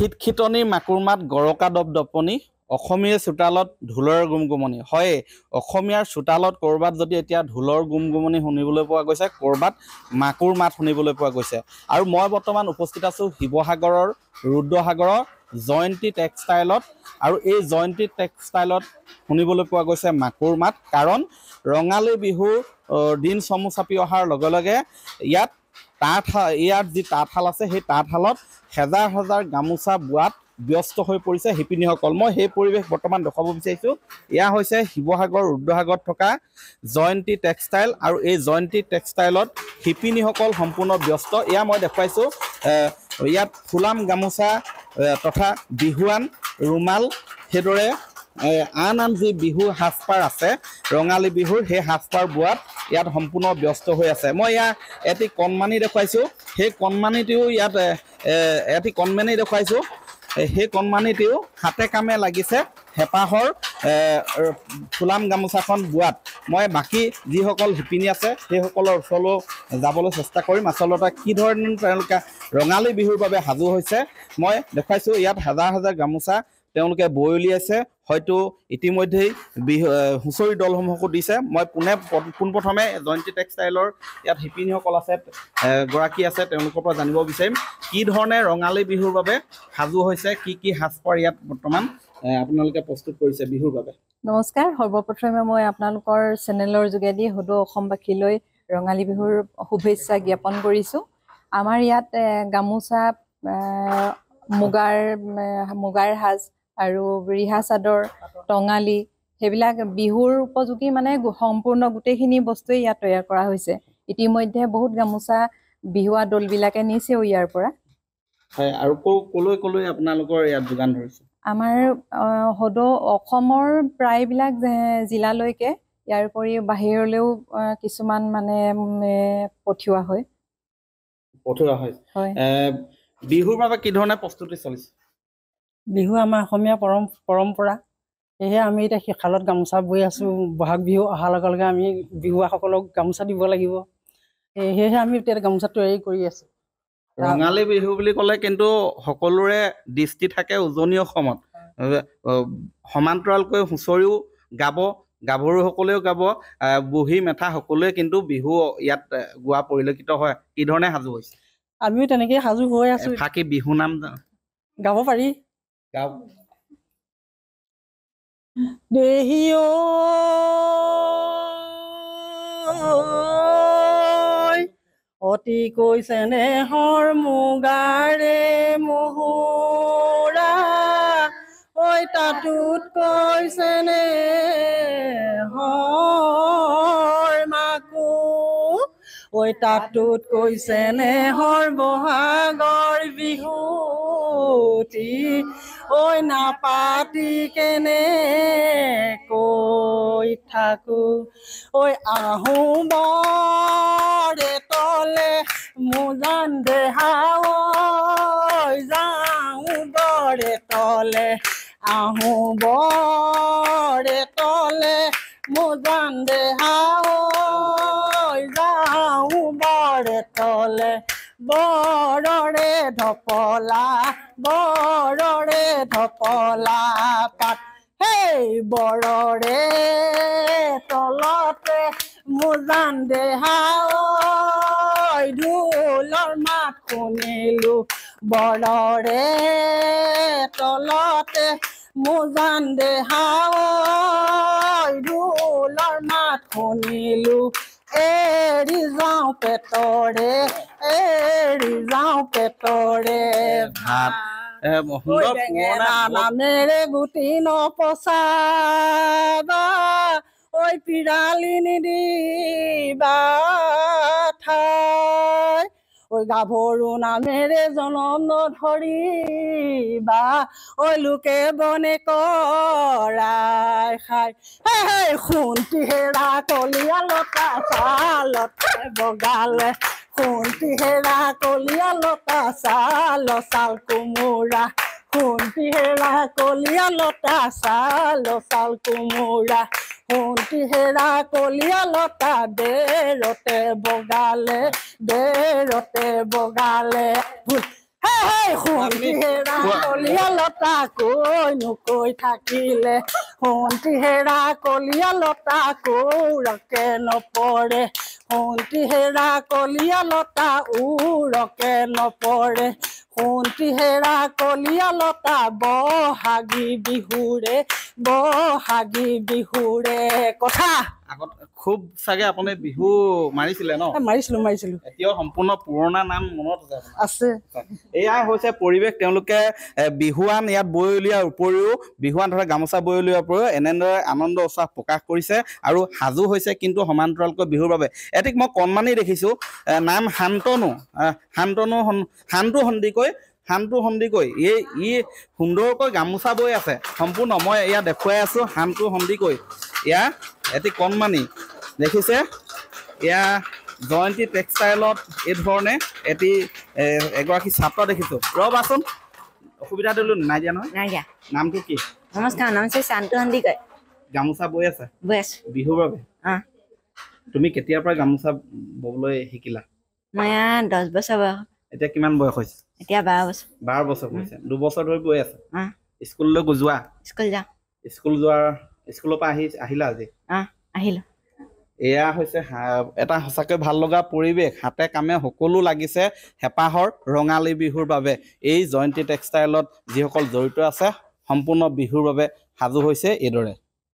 খিতখিতনি মাকুৰ মাত গৰকা দপদপনি অসমীয়া চোতালত ঢোলৰ গুমগুমনি হয় অসমীয়াৰ চোতালত ক'ৰবাত যদি এতিয়া ঢোলৰ গুমগুমনি শুনিবলৈ পোৱা গৈছে ক'ৰবাত মাকুৰ মাত শুনিবলৈ পোৱা গৈছে আৰু মই বৰ্তমান উপস্থিত আছোঁ শিৱসাগৰৰ ৰুদ্ৰসাগৰৰ জয়ন্তী টেক্সটাইলত আৰু এই জয়ন্তী টেক্সটাইলত শুনিবলৈ পোৱা গৈছে মাকুৰ মাত কাৰণ ৰঙালী বিহুৰ দিন চমু চাপি অহাৰ লগে লগে ইয়াত তাঁতশাল ইয়াত যি তাঁতশাল আছে সেই তাঁতশালত হেজাৰ হেজাৰ গামোচা বোৱাত ব্যস্ত হৈ পৰিছে শিপিনীসকল মই সেই পৰিৱেশ বৰ্তমান দেখুৱাব বিচাৰিছোঁ এয়া হৈছে শিৱসাগৰ ৰুদ্ৰসাগৰত থকা জয়ন্তী টেক্সটাইল আৰু এই জয়ন্তী টেক্সটাইলত শিপিনীসকল সম্পূৰ্ণ ব্যস্ত এয়া মই দেখুৱাইছোঁ ইয়াত ফুলাম গামোচা তথা বিহুৱান ৰুমাল সেইদৰে আন আন যি বিহু সাজপাৰ আছে ৰঙালী বিহুৰ সেই সাজপাৰ বোৱাত ইয়াত সম্পূৰ্ণ ব্যস্ত হৈ আছে মই ইয়াৰ এটি কণমানি দেখুৱাইছোঁ সেই কণমানিটিও ইয়াত এটি কণমানি দেখুৱাইছোঁ সেই কণমানিটিও হাতে কামে লাগিছে হেঁপাহৰ ফুলাম গামোচাখন বোৱাত মই বাকী যিসকল শিপিনী আছে সেইসকলৰ ওচৰলৈও যাবলৈ চেষ্টা কৰিম আচলতে কি ধৰণে তেওঁলোকে ৰঙালী বিহুৰ বাবে সাজু হৈছে মই দেখুৱাইছোঁ ইয়াত হাজাৰ হাজাৰ গামোচা তেওঁলোকে বৈ উলিয়াইছে হয়তো ইতিমধ্যেই বিহ হুঁচৰি দলসমূহকো দিছে মই পোনে পোনপ্ৰথমে জয়ন্তী টেক্সটাইলৰ ইয়াত শিপিনীসকল আছে গৰাকী আছে তেওঁলোকৰ পৰা জানিব বিচাৰিম কি ধৰণে ৰঙালী বিহুৰ বাবে সাজু হৈছে কি কি সাজপাৰ ইয়াত বৰ্তমান আপোনালোকে প্ৰস্তুত কৰিছে বিহুৰ বাবে নমস্কাৰ সৰ্বপ্ৰথমে মই আপোনালোকৰ চেনেলৰ যোগেদি সদৌ অসমবাসীলৈ ৰঙালী বিহুৰ শুভেচ্ছা জ্ঞাপন কৰিছোঁ আমাৰ ইয়াত গামোচা মুগাৰ মুগাৰ সাজ আৰু ৰিহা চাদৰ টঙালী সেইবিলাক বিহুৰ উপযোগী মানে সম্পূৰ্ণ গোটেইখিনি বস্তুৱে ইয়াত তৈয়াৰ কৰা হৈছে ইতিমধ্যে বহুত গামোচা বিহুৱা দলবিলাকে নিছেও ইয়াৰ পৰা আমাৰ সদৌ অসমৰ প্ৰায়বিলাক জিলালৈকে ইয়াৰ উপৰি বাহিৰলৈও কিছুমান মানে পঠিওৱা হয় পঠিওৱা হয় বিহুৰ বাবে কি ধৰণে প্ৰস্তুতি চলিছে বিহু আমাৰ অসমীয়া পৰম পৰম্পৰা সেয়েহে আমি এতিয়া শেষালত গামোচা বৈ আছোঁ বহাগ বিহু অহাৰ লগে লগে আমি বিহুৱাসকলক গামোচা দিব লাগিব সেয়েহে আমি এতিয়া গামোচা তৈয়াৰী কৰি আছোঁ ৰঙালী বিহু বুলি ক'লে কিন্তু সকলোৰে দৃষ্টি থাকে উজনি অসমত সমান্তৰালকৈ হুঁচৰিও গাব গাভৰুসকলেও গাব বুঢ়ী মেথা সকলোৱে কিন্তু বিহু ইয়াত গোৱা পৰিলক্ষিত হয় কি ধৰণে সাজু হৈছে আমিও তেনেকেই সাজু হৈ আছো আছোঁ বিহু নাম গাব পাৰি Chào. Để hiểu ơi অতি কৈছেনে হৰ মুগাৰে মহৰা ঐ তাতোত কৈছেনে ঐ তাতোত কৈছে নেহৰ বহাগৰ বিহুটি ঐ নাপাতি কেনে কৈ থাকো ঐ আহো বৰে তলে মোজান দেহাও যাওঁ বৰে তলে আহো বৰে তলে মোজান দেহা তলে বৰৰে ঢপলা বৰৰে ঢপলা পাত সেই বৰৰে তলতে মোজান দেহাই ঢোলৰ মাত শুনিলো বৰৰে তলতে মোজান দেহাই ঢোলৰ মাত শুনিলো এৰি যাওঁ পেটৰে এৰি যাওঁ পেটৰে ভাত নামেৰে গুটি নপচাবা ঐ পিৰালি নিদিবা ঐ গাভৰু নামেৰে জনম বা ঐ লোকে বনে কৰাই খাই হে হে সোণটি হেৰা কলীয়া লতা চালত বগালে সোণটি হেৰা কলীয়া লতা চাল চাল কোমোৰা সোণটি হেৰা কলীয়া লতা চাল চাল কোমোৰা কোনটি হেৰা কলিয়া দেৰতে বগালে দেৰতে বগালে হেই সন্তিহেৰা কলিয়ালতা কৈ নকৈ থাকিলে সন্তিহেৰা কলিয়ালতা কৌৰকে নপৰে সন্তিহেৰা কলিয়ালতা উৰকে নপৰে সন্তিহেৰা কলিয়ালতা বহাগী বিহুৰে বহাগী বিহুৰে কথা আগত খুব চাগে আপুনি বিহু মাৰিছিলে ন মাৰিছিলো মাৰিছিলো এতিয়াও সম্পূৰ্ণ পুৰণা নাম মনত আছে আছে এয়া হৈছে পৰিৱেশ তেওঁলোকে বিহুৱান ইয়াত বৈ উলিওৱাৰ উপৰিও বিহুৱান ধৰা গামোচা বৈ উলিওৱাৰ উপৰিও এনেদৰে আনন্দ উৎসাহ প্ৰকাশ কৰিছে আৰু সাজু হৈছে কিন্তু সমান্তৰালকৈ বিহুৰ বাবে এটিক মই কণমানি দেখিছোঁ নাম শান্তনু শান্তনু শান্তু সন্দিকৈ শান্তু সন্দিকৈ এই ই সুন্দৰকৈ গামোচা বৈ আছে সম্পূৰ্ণ মই ইয়াত দেখুৱাই আছোঁ শান্তু সন্দিকৈ ইয়াৰ এটি কণমানি দেখিছে ইয়া জয়ন্তী টেক্সটাইলত এই ধৰণে এটি এগৰাকী ছাত্ৰ দেখিছোঁ ৰ'ব অসুবিধা দিলো নাই দিয়া নহয় নাই দিয়া নামটো কি নমস্কাৰ নাম হৈছে শান্ত হান্দি গামোচা বৈ আছে বৈ আছে বিহুৰ বাবে তুমি কেতিয়াৰ পৰা গামোচা ববলৈ শিকিলা মই দহ বছৰ বয়স এতিয়া কিমান বয়স হৈছে এতিয়া বাৰ বছৰ বাৰ বছৰ হৈছে দুবছৰ ধৰি বৈ আছে স্কুললৈ গুজোৱা স্কুল যাওঁ স্কুল যোৱাৰ স্কুলৰ পৰা আহি আহিলা আজি অঁ এয়া হৈছে এটা সঁচাকৈ ভাল লগা পৰিৱেশ হাতে কামে সকলো লাগিছে হেঁপাহৰ ৰঙালী বিহুৰ বাবে এই জয়ন্তী টেক্সটাইলত যিসকল জড়িত আছে সম্পূৰ্ণ বিহুৰ বাবে সাজু হৈছে এইদৰে